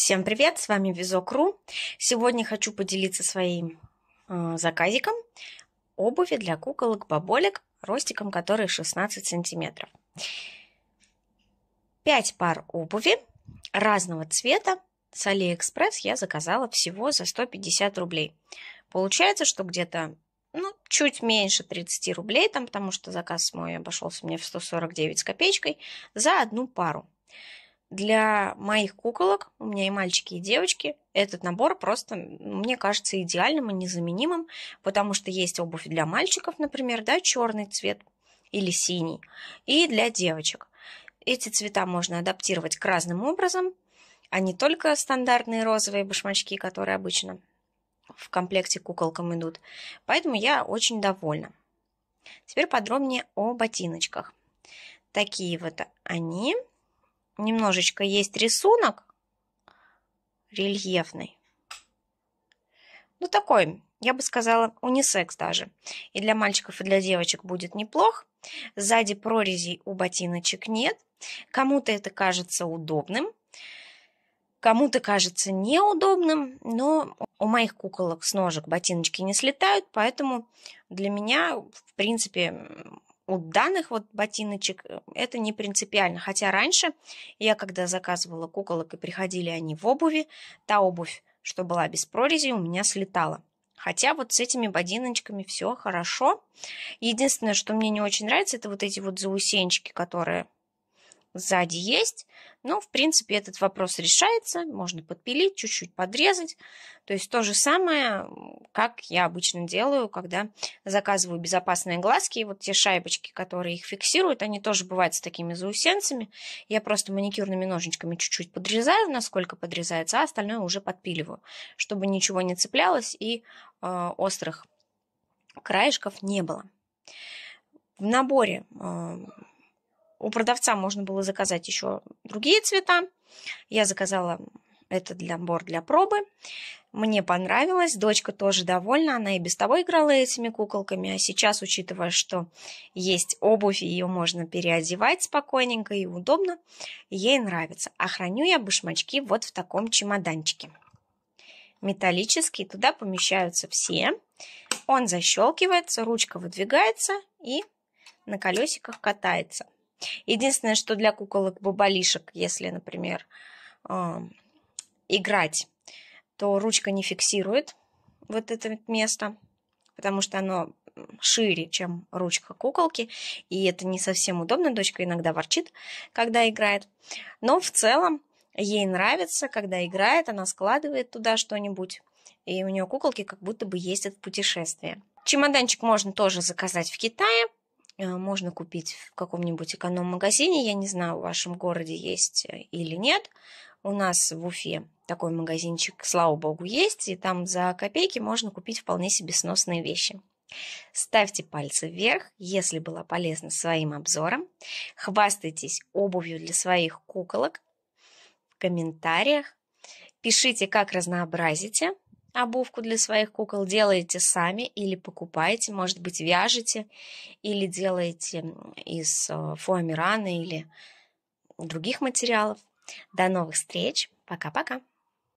Всем привет, с вами Визок.ру. Сегодня хочу поделиться своим э, заказиком обуви для куколок баболек, ростиком которой 16 сантиметров. Пять пар обуви разного цвета с Алиэкспресс я заказала всего за 150 рублей. Получается, что где-то ну, чуть меньше 30 рублей, там, потому что заказ мой обошелся мне в 149 с копеечкой за одну пару для моих куколок, у меня и мальчики, и девочки, этот набор просто, мне кажется, идеальным и незаменимым, потому что есть обувь для мальчиков, например, да, черный цвет или синий, и для девочек. Эти цвета можно адаптировать к разным образом, а не только стандартные розовые башмачки, которые обычно в комплекте куколкам идут. Поэтому я очень довольна. Теперь подробнее о ботиночках. Такие вот они немножечко есть рисунок рельефный. Ну, такой, я бы сказала, унисекс даже. И для мальчиков, и для девочек будет неплох. Сзади прорезей у ботиночек нет. Кому-то это кажется удобным, кому-то кажется неудобным, но у моих куколок с ножек ботиночки не слетают, поэтому для меня, в принципе, у данных вот ботиночек э, это не принципиально. Хотя раньше я, когда заказывала куколок и приходили они в обуви, та обувь, что была без прорези, у меня слетала. Хотя вот с этими ботиночками все хорошо. Единственное, что мне не очень нравится, это вот эти вот заусенчики, которые сзади есть. Ну, в принципе, этот вопрос решается, можно подпилить, чуть-чуть подрезать. То есть то же самое, как я обычно делаю, когда заказываю безопасные глазки. И вот те шайбочки, которые их фиксируют, они тоже бывают с такими заусенцами. Я просто маникюрными ножничками чуть-чуть подрезаю, насколько подрезается, а остальное уже подпиливаю, чтобы ничего не цеплялось и э, острых краешков не было. В наборе э, у продавца можно было заказать еще другие цвета. Я заказала это для бор для пробы. Мне понравилось, дочка тоже довольна, она и без того играла этими куколками, а сейчас, учитывая, что есть обувь, ее можно переодевать спокойненько и удобно, ей нравится. А храню я башмачки вот в таком чемоданчике. Металлический, туда помещаются все. Он защелкивается, ручка выдвигается и на колесиках катается. Единственное, что для куколок-бабалишек, если, например, играть, то ручка не фиксирует вот это место, потому что оно шире, чем ручка куколки, и это не совсем удобно, дочка иногда ворчит, когда играет. Но в целом ей нравится, когда играет, она складывает туда что-нибудь, и у нее куколки как будто бы ездят в путешествие. Чемоданчик можно тоже заказать в Китае, Э, можно купить в каком-нибудь эконом-магазине, я не знаю, в вашем городе есть э, или нет. У нас в Уфе такой магазинчик, слава богу, есть, и там за копейки можно купить вполне себе сносные вещи. Ставьте пальцы вверх, если было полезно своим обзором. Хвастайтесь обувью для своих куколок в комментариях. Пишите, как разнообразите – Обувку для своих кукол делаете сами или покупаете, может быть, вяжете или делаете из э, фоамирана или других материалов. До новых встреч. Пока-пока.